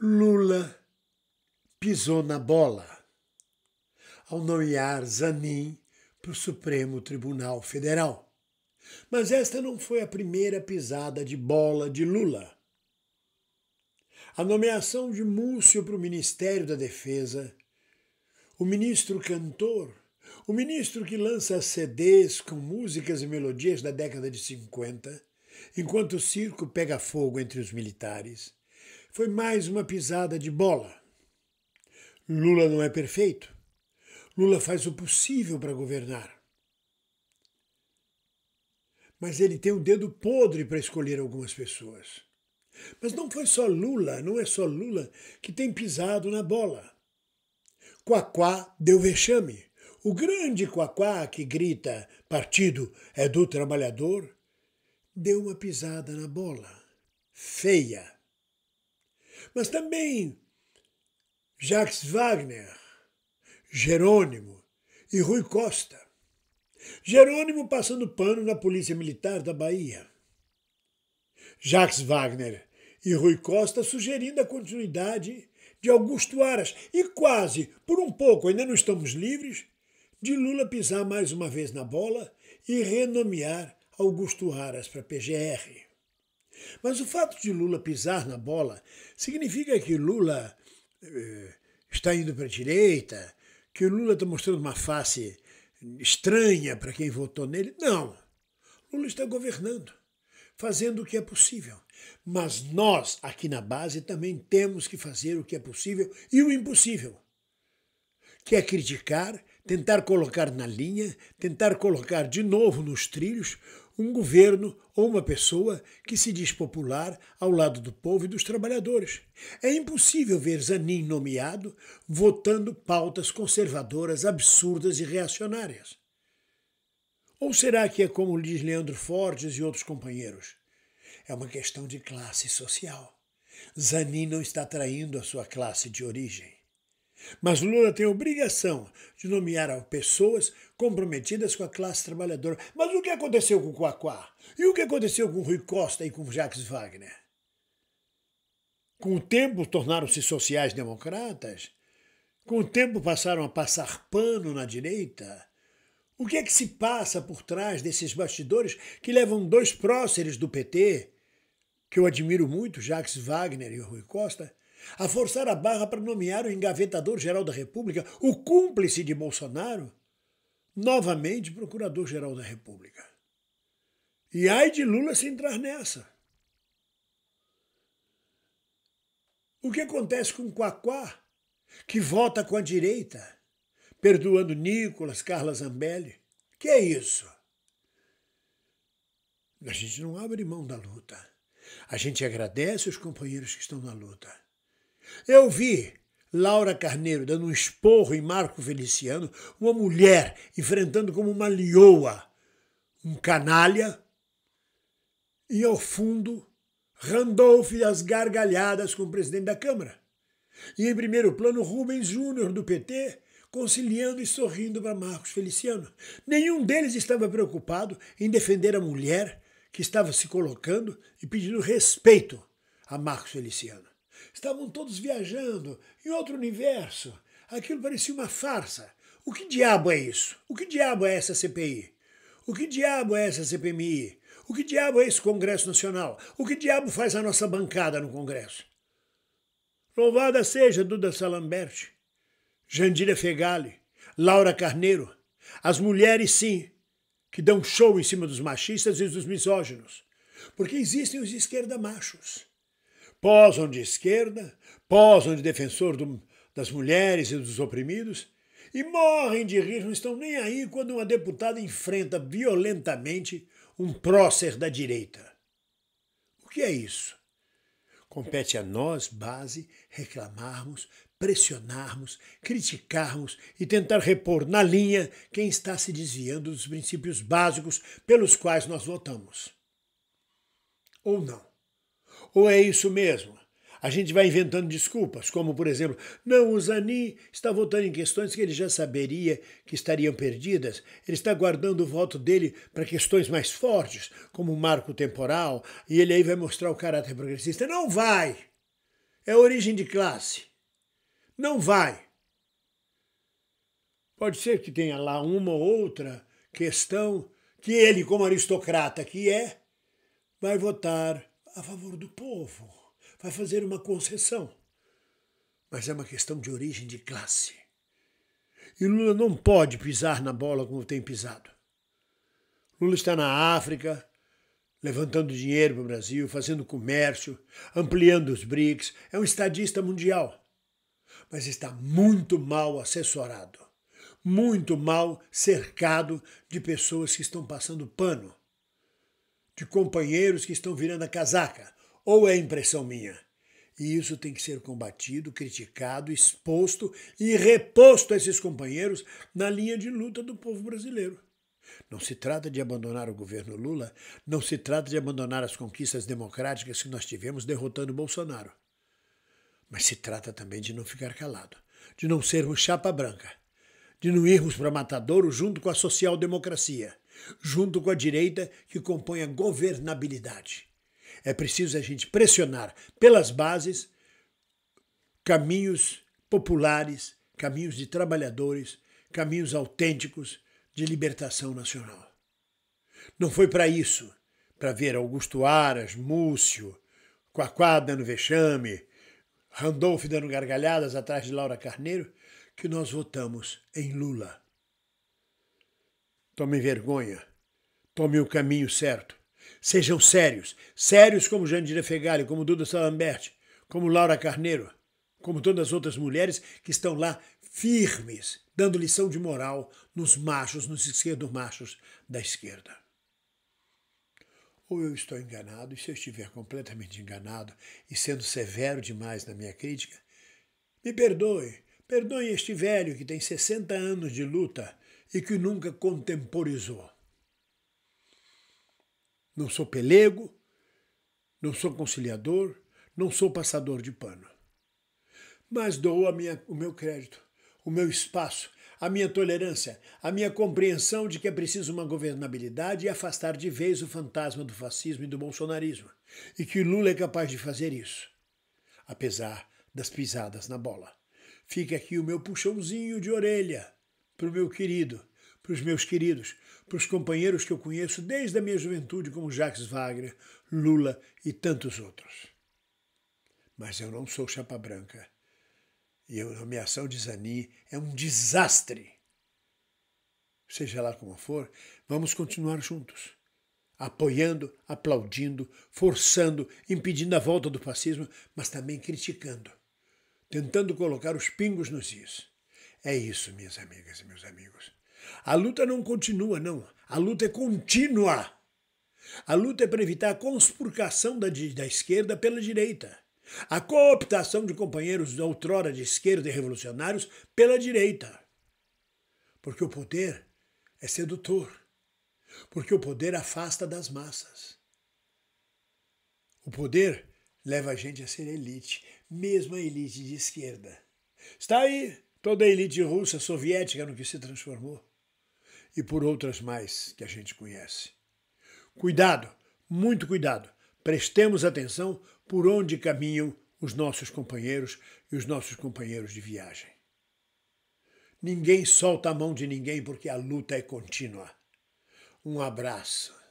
Lula pisou na bola ao nomear Zanin para o Supremo Tribunal Federal. Mas esta não foi a primeira pisada de bola de Lula. A nomeação de Múcio para o Ministério da Defesa, o ministro cantor, o ministro que lança CDs com músicas e melodias da década de 50, enquanto o circo pega fogo entre os militares foi mais uma pisada de bola. Lula não é perfeito. Lula faz o possível para governar. Mas ele tem o um dedo podre para escolher algumas pessoas. Mas não foi só Lula, não é só Lula que tem pisado na bola. Quaquá deu vexame. O grande Quaquá que grita partido é do trabalhador deu uma pisada na bola. Feia. Mas também Jacques Wagner, Jerônimo e Rui Costa. Jerônimo passando pano na Polícia Militar da Bahia. Jacques Wagner e Rui Costa sugerindo a continuidade de Augusto Aras e quase, por um pouco, ainda não estamos livres, de Lula pisar mais uma vez na bola e renomear Augusto Aras para PGR. Mas o fato de Lula pisar na bola significa que Lula eh, está indo para a direita, que Lula está mostrando uma face estranha para quem votou nele. Não. Lula está governando, fazendo o que é possível. Mas nós, aqui na base, também temos que fazer o que é possível e o impossível, que é criticar tentar colocar na linha, tentar colocar de novo nos trilhos um governo ou uma pessoa que se diz popular ao lado do povo e dos trabalhadores. É impossível ver Zanin nomeado votando pautas conservadoras absurdas e reacionárias. Ou será que é como diz Leandro Fortes e outros companheiros? É uma questão de classe social. Zanin não está traindo a sua classe de origem. Mas Lula tem a obrigação de nomear pessoas comprometidas com a classe trabalhadora. Mas o que aconteceu com o Quaquá? E o que aconteceu com Rui Costa e com Jacques Wagner? Com o tempo tornaram-se sociais-democratas? Com o tempo passaram a passar pano na direita? O que é que se passa por trás desses bastidores que levam dois próceres do PT, que eu admiro muito, Jacques Wagner e Rui Costa, a forçar a barra para nomear o engavetador-geral da República, o cúmplice de Bolsonaro, novamente procurador-geral da República. E ai de Lula se entrar nessa. O que acontece com Quaquá, que vota com a direita, perdoando Nicolas, Carla Zambelli? Que é isso? A gente não abre mão da luta. A gente agradece os companheiros que estão na luta. Eu vi Laura Carneiro dando um esporro em Marco Feliciano, uma mulher enfrentando como uma lioa um canalha, e ao fundo Randolph e as gargalhadas com o presidente da Câmara. E em primeiro plano Rubens Júnior do PT, conciliando e sorrindo para Marcos Feliciano. Nenhum deles estava preocupado em defender a mulher que estava se colocando e pedindo respeito a Marcos Feliciano. Estavam todos viajando em outro universo. Aquilo parecia uma farsa. O que diabo é isso? O que diabo é essa CPI? O que diabo é essa CPMI? O que diabo é esse Congresso Nacional? O que diabo faz a nossa bancada no Congresso? Louvada seja Duda Salambert, Jandira Fegali, Laura Carneiro, as mulheres, sim, que dão show em cima dos machistas e dos misóginos, porque existem os esquerda machos posam de esquerda, posam de defensor do, das mulheres e dos oprimidos e morrem de rir, não estão nem aí quando uma deputada enfrenta violentamente um prócer da direita. O que é isso? Compete a nós, base, reclamarmos, pressionarmos, criticarmos e tentar repor na linha quem está se desviando dos princípios básicos pelos quais nós votamos. Ou não. Ou é isso mesmo? A gente vai inventando desculpas, como por exemplo, não, o Zani está votando em questões que ele já saberia que estariam perdidas, ele está guardando o voto dele para questões mais fortes, como o marco temporal, e ele aí vai mostrar o caráter progressista. Não vai! É origem de classe. Não vai! Pode ser que tenha lá uma ou outra questão que ele, como aristocrata que é, vai votar a favor do povo, vai fazer uma concessão. Mas é uma questão de origem de classe. E Lula não pode pisar na bola como tem pisado. Lula está na África, levantando dinheiro para o Brasil, fazendo comércio, ampliando os BRICS. É um estadista mundial. Mas está muito mal assessorado, muito mal cercado de pessoas que estão passando pano de companheiros que estão virando a casaca. Ou é impressão minha? E isso tem que ser combatido, criticado, exposto e reposto a esses companheiros na linha de luta do povo brasileiro. Não se trata de abandonar o governo Lula, não se trata de abandonar as conquistas democráticas que nós tivemos derrotando Bolsonaro. Mas se trata também de não ficar calado, de não sermos chapa branca, de não irmos para Matadouro junto com a social-democracia junto com a direita que compõe a governabilidade. É preciso a gente pressionar pelas bases caminhos populares, caminhos de trabalhadores, caminhos autênticos de libertação nacional. Não foi para isso, para ver Augusto Aras, Múcio, Quaquá dando vexame, Randolph dando gargalhadas atrás de Laura Carneiro, que nós votamos em Lula. Tomem vergonha. Tomem o caminho certo. Sejam sérios. Sérios como Jandira Fegali, como Duda Salambert, como Laura Carneiro, como todas as outras mulheres que estão lá firmes, dando lição de moral nos machos, nos machos da esquerda. Ou eu estou enganado, e se eu estiver completamente enganado e sendo severo demais na minha crítica, me perdoe, perdoe este velho que tem 60 anos de luta e que nunca contemporizou. Não sou pelego, não sou conciliador, não sou passador de pano. Mas dou minha, o meu crédito, o meu espaço, a minha tolerância, a minha compreensão de que é preciso uma governabilidade e afastar de vez o fantasma do fascismo e do bolsonarismo, e que Lula é capaz de fazer isso, apesar das pisadas na bola. Fica aqui o meu puxãozinho de orelha para o meu querido, para os meus queridos, para os companheiros que eu conheço desde a minha juventude, como Jacques Wagner, Lula e tantos outros. Mas eu não sou chapa branca. E a nomeação de Zanin é um desastre. Seja lá como for, vamos continuar juntos apoiando, aplaudindo, forçando, impedindo a volta do fascismo, mas também criticando, tentando colocar os pingos nos is. É isso, minhas amigas e meus amigos. A luta não continua, não. A luta é contínua. A luta é para evitar a conspurcação da, da esquerda pela direita. A cooptação de companheiros da outrora de esquerda e revolucionários pela direita. Porque o poder é sedutor. Porque o poder afasta das massas. O poder leva a gente a ser elite, mesmo a elite de esquerda. Está aí toda a elite russa soviética no que se transformou e por outras mais que a gente conhece. Cuidado, muito cuidado, prestemos atenção por onde caminham os nossos companheiros e os nossos companheiros de viagem. Ninguém solta a mão de ninguém porque a luta é contínua. Um abraço.